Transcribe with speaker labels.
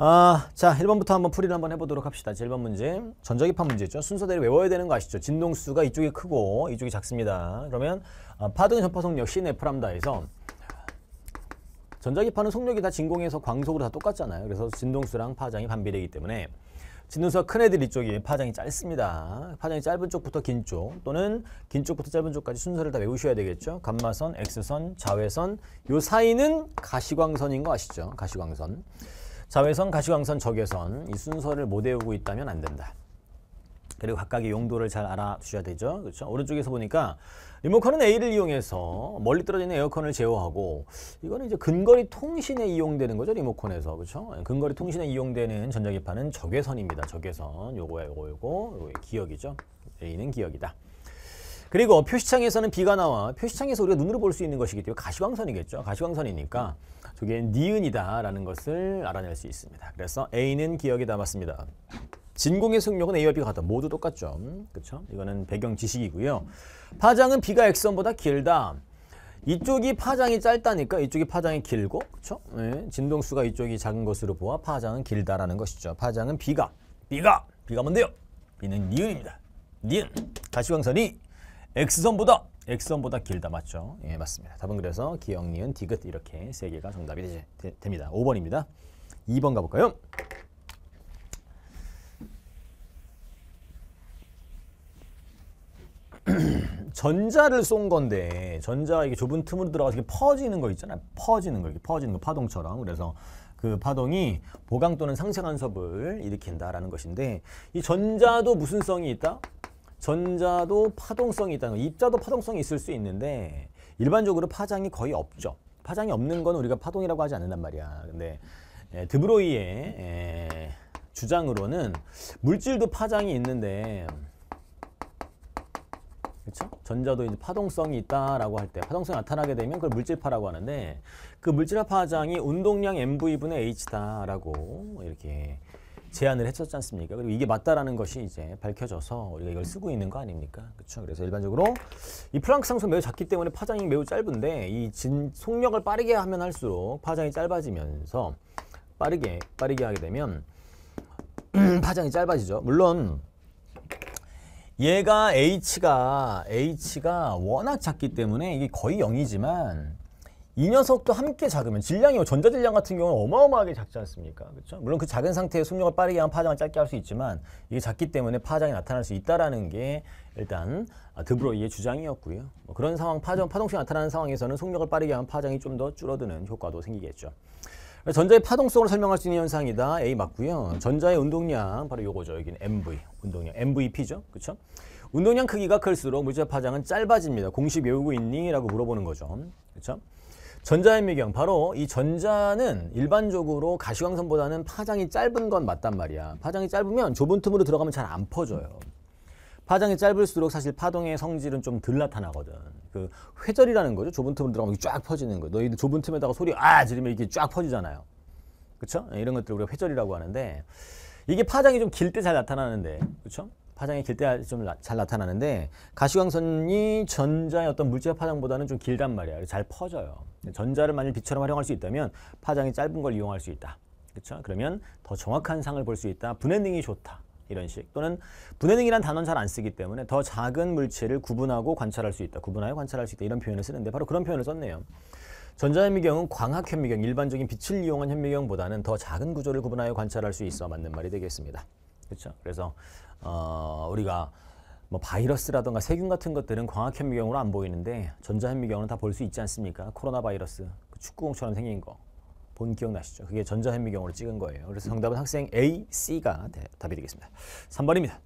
Speaker 1: 아, 자 1번부터 한번 풀이를 한번 해보도록 합시다. 1번 문제. 전자기판 문제죠. 순서대로 외워야 되는 거 아시죠? 진동수가 이쪽이 크고 이쪽이 작습니다. 그러면 아, 파동 전파속 역시 네프람다에서 전자기판은 속력이 다 진공에서 광속으로 다 똑같잖아요. 그래서 진동수랑 파장이 반비례이기 때문에 진동수가 큰 애들 이쪽이 파장이 짧습니다. 파장이 짧은 쪽부터 긴 쪽, 또는 긴 쪽부터 짧은 쪽까지 순서를 다 외우셔야 되겠죠. 감마선, X선, 자외선, 요 사이는 가시광선인 거 아시죠? 가시광선. 자외선, 가시광선, 적외선 이 순서를 못 외우고 있다면 안 된다. 그리고 각각의 용도를 잘 알아두셔야 되죠. 그렇죠? 오른쪽에서 보니까 리모컨은 A를 이용해서 멀리 떨어지는 에어컨을 제어하고 이거는 이제 근거리 통신에 이용되는 거죠. 리모컨에서. 그렇죠? 예, 근거리 통신에 이용되는 전자기판은 적외선입니다. 적외선. 요거야 요거 요거. 요거 기억이죠. A는 기억이다. 그리고 표시창에서는 비가 나와 표시창에서 우리가 눈으로 볼 수 있는 것이기 때문에 가시광선이겠죠. 가시광선이니까 저게 니은이다라는 것을 알아낼 수 있습니다. 그래서 A는 기억에 남았습니다. 진공의 속력은 A와 B가 같다. 모두 똑같죠. 그렇죠? 이거는 배경 지식이고요. 파장은 B가 X선보다 길다. 이쪽이 파장이 짧다니까 이쪽이 파장이 길고 그렇죠? 네, 진동수가 이쪽이 작은 것으로 보아 파장은 길다라는 것이죠. 파장은 B가 B가 B가 뭔데요? B는 니은입니다. 니은 가시광선이 X선보다 X선보다 길다 맞죠? 예 맞습니다. 답은 그래서 기역, 니은, 디귿 이렇게 세 개가 정답이 되, 되, 됩니다. 5번입니다. 2번 가볼까요? 전자를 쏜 건데 전자 이게 좁은 틈으로 들어가서 퍼지는 거 있잖아요. 퍼지는 거 이렇게 퍼지는 거 파동처럼 그래서 그 파동이 보강 또는 상쇄 간섭을 일으킨다라는 것인데 이 전자도 무슨 성이 있다? 전자도 파동성이 있다는 거. 입자도 파동성이 있을 수 있는데 일반적으로 파장이 거의 없죠. 파장이 없는 건 우리가 파동이라고 하지 않는단 말이야. 근데 예, 드브로이의 예, 주장으로는 물질도 파장이 있는데 그렇죠? 전자도 이제 파동성이 있다라고 할 때 파동성이 나타나게 되면 그걸 물질파라고 하는데 그 물질파 파장이 운동량 mv분의 h다라고 이렇게 제안을 했었지 않습니까? 그리고 이게 맞다라는 것이 이제 밝혀져서 우리가 이걸 쓰고 있는 거 아닙니까? 그렇죠. 그래서 일반적으로 이 플랑크 상소 매우 작기 때문에 파장이 매우 짧은데 이 진, 속력을 빠르게 하면 할수록 파장이 짧아지면서 빠르게 빠르게 하게 되면 파장이 짧아지죠. 물론 얘가 h가 h가 워낙 작기 때문에 이게 거의 0이지만 이 녀석도 함께 작으면 질량이 전자질량 같은 경우는 어마어마하게 작지 않습니까? 그렇죠? 물론 그 작은 상태에 속력을 빠르게 하면 파장을 짧게 할 수 있지만 이게 작기 때문에 파장이 나타날 수 있다라는 게 일단 아, 드브로이의 주장이었고요. 뭐 그런 상황 파정파동성이 나타나는 상황에서는 속력을 빠르게 하면 파장이 좀 더 줄어드는 효과도 생기겠죠. 전자의 파동성을 설명할 수 있는 현상이다. A 맞고요. 전자의 운동량 바로 요거죠. 여기는 MV 운동량 MVP죠. 그렇죠? 운동량 크기가 클수록 물질 파장은 짧아집니다. 공식 외우고 있니? 라고 물어보는 거죠. 그렇죠? 전자현미경 바로 이 전자는 일반적으로 가시광선보다는 파장이 짧은 건 맞단 말이야. 파장이 짧으면 좁은 틈으로 들어가면 잘 안 퍼져요. 파장이 짧을수록 사실 파동의 성질은 좀 덜 나타나거든. 그 회절이라는 거죠. 좁은 틈으로 들어가면 쫙 퍼지는 거. 너희들 좁은 틈에다가 소리 아 지르면 이게 렇쫙 퍼지잖아요. 그렇죠? 이런 것들 우리가 회절이라고 하는데 이게 파장이 좀 길 때 잘 나타나는데 그렇죠? 파장이 길 때 좀 잘 나타나는데 가시광선이 전자의 어떤 물질 파장보다는 좀 길단 말이야. 잘 퍼져요. 네, 전자를 만일 빛처럼 활용할 수 있다면 파장이 짧은 걸 이용할 수 있다. 그렇죠? 그러면 더 정확한 상을 볼 수 있다. 분해능이 좋다. 이런 식 또는 분해능이란 단어는 잘 안 쓰기 때문에 더 작은 물체를 구분하고 관찰할 수 있다. 구분하여 관찰할 수 있다. 이런 표현을 쓰는데 바로 그런 표현을 썼네요. 전자현미경은 광학현미경, 일반적인 빛을 이용한 현미경보다는 더 작은 구조를 구분하여 관찰할 수 있어 맞는 말이 되겠습니다. 그렇죠? 그래서 어, 우리가 뭐 바이러스라든가 세균 같은 것들은 광학현미경으로 안 보이는데 전자현미경은 다 볼 수 있지 않습니까? 코로나 바이러스 그 축구공처럼 생긴 거. 본 기억나시죠? 그게 전자현미경으로 찍은 거예요. 그래서 정답은 학생 A, C가 답이 되겠습니다. 3번입니다.